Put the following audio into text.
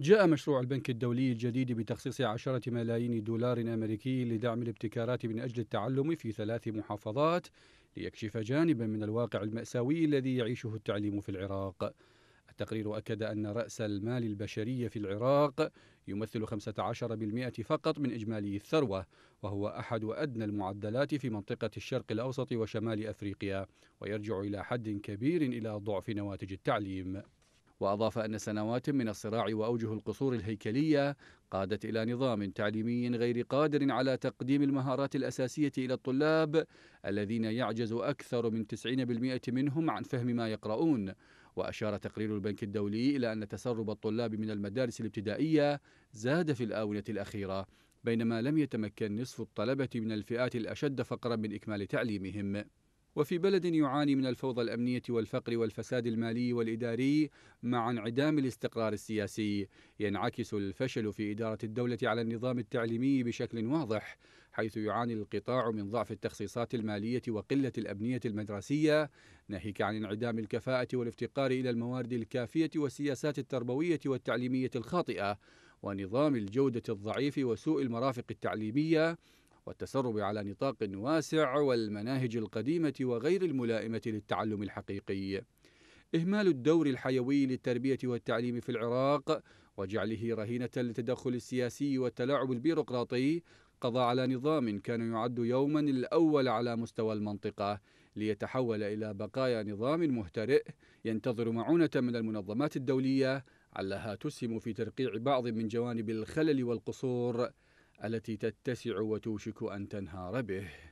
جاء مشروع البنك الدولي الجديد بتخصيص عشرة ملايين دولار أمريكي لدعم الابتكارات من أجل التعلم في ثلاث محافظات ليكشف جانبا من الواقع المأساوي الذي يعيشه التعليم في العراق التقرير أكد أن رأس المال البشري في العراق يمثل 15% فقط من إجمالي الثروة وهو أحد أدنى المعدلات في منطقة الشرق الأوسط وشمال أفريقيا ويرجع إلى حد كبير إلى ضعف نواتج التعليم وأضاف أن سنوات من الصراع وأوجه القصور الهيكلية قادت إلى نظام تعليمي غير قادر على تقديم المهارات الأساسية إلى الطلاب الذين يعجز أكثر من 90% منهم عن فهم ما يقرؤون وأشار تقرير البنك الدولي إلى أن تسرب الطلاب من المدارس الابتدائية زاد في الآونة الأخيرة بينما لم يتمكن نصف الطلبة من الفئات الأشد فقرا من إكمال تعليمهم وفي بلد يعاني من الفوضى الأمنية والفقر والفساد المالي والإداري مع انعدام الاستقرار السياسي ينعكس الفشل في إدارة الدولة على النظام التعليمي بشكل واضح حيث يعاني القطاع من ضعف التخصيصات المالية وقلة الأبنية المدرسية ناهيك عن انعدام الكفاءة والافتقار إلى الموارد الكافية والسياسات التربوية والتعليمية الخاطئة ونظام الجودة الضعيف وسوء المرافق التعليمية والتسرب على نطاق واسع والمناهج القديمة وغير الملائمة للتعلم الحقيقي. إهمال الدور الحيوي للتربية والتعليم في العراق وجعله رهينة للتدخل السياسي والتلاعب البيروقراطي قضى على نظام كان يعد يوما الأول على مستوى المنطقة ليتحول إلى بقايا نظام مهترئ ينتظر معونة من المنظمات الدولية علها تسهم في ترقيع بعض من جوانب الخلل والقصور التي تتسع وتوشك أن تنهار به